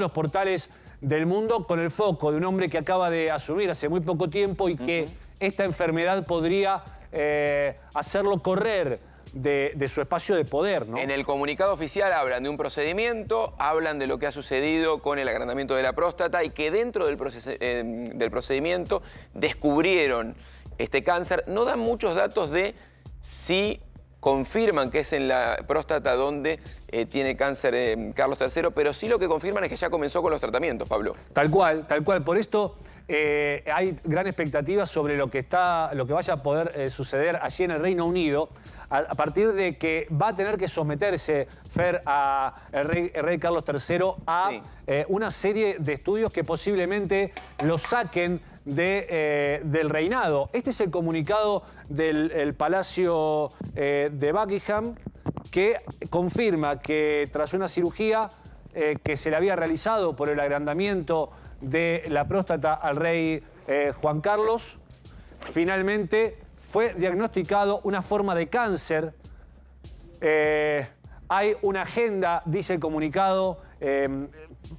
los portales del mundo con el foco de un hombre que acaba de asumir hace muy poco tiempo y que esta enfermedad podría eh, hacerlo correr de, su espacio de poder. En el comunicado oficial hablan de un procedimiento, hablan de lo que ha sucedido con el agrandamiento de la próstata y que dentro del, eh, del procedimiento descubrieron este cáncer. No dan muchos datos de si confirman que es en la próstata donde eh, tiene cáncer eh, Carlos III, pero sí lo que confirman es que ya comenzó con los tratamientos, Pablo. Tal cual, tal cual. Por esto eh, hay gran expectativa sobre lo que, está, lo que vaya a poder suceder allí en el Reino Unido, a, partir de que va a tener que someterse Fer a el rey, Carlos III a una serie de estudios que posiblemente lo saquen eh, del reinado. Este es el comunicado del Palacio eh, de Buckingham que confirma que tras una cirugía eh, que se le había realizado por el agrandamiento de la próstata al rey Juan Carlos, finalmente fue diagnosticado una forma de cáncer. hay una agenda, dice el comunicado,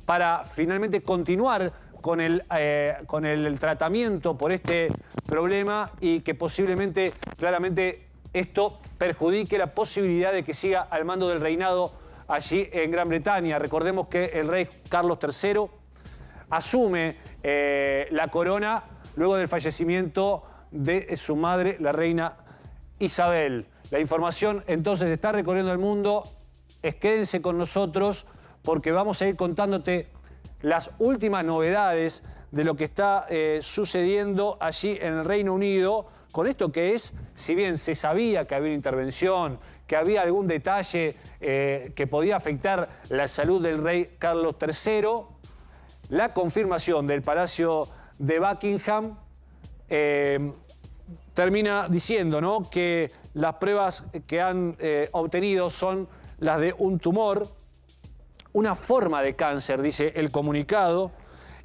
para finalmente continuar con el, eh, con el tratamiento por este problema y que posiblemente, claramente, esto perjudique la posibilidad de que siga al mando del reinado allí en Gran Bretaña. Recordemos que el rey Carlos III asume eh, la corona luego del fallecimiento de su madre, la reina Isabel. La información entonces está recorriendo el mundo. Es, quédense con nosotros porque vamos a ir contándote las últimas novedades de lo que está eh, sucediendo allí en el Reino Unido, con esto que es, si bien se sabía que había una intervención, que había algún detalle eh, que podía afectar la salud del rey Carlos III, la confirmación del Palacio de Buckingham eh, termina diciendo ¿no? que las pruebas que han obtenido son las de un tumor, una forma de cáncer, dice el comunicado,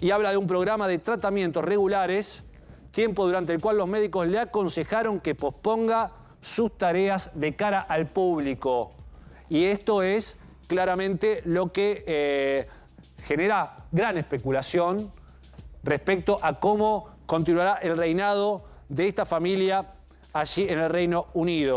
y habla de un programa de tratamientos regulares, tiempo durante el cual los médicos le aconsejaron que posponga sus tareas de cara al público. Y esto es claramente lo que eh, genera gran especulación respecto a cómo continuará el reinado de esta familia allí en el Reino Unido.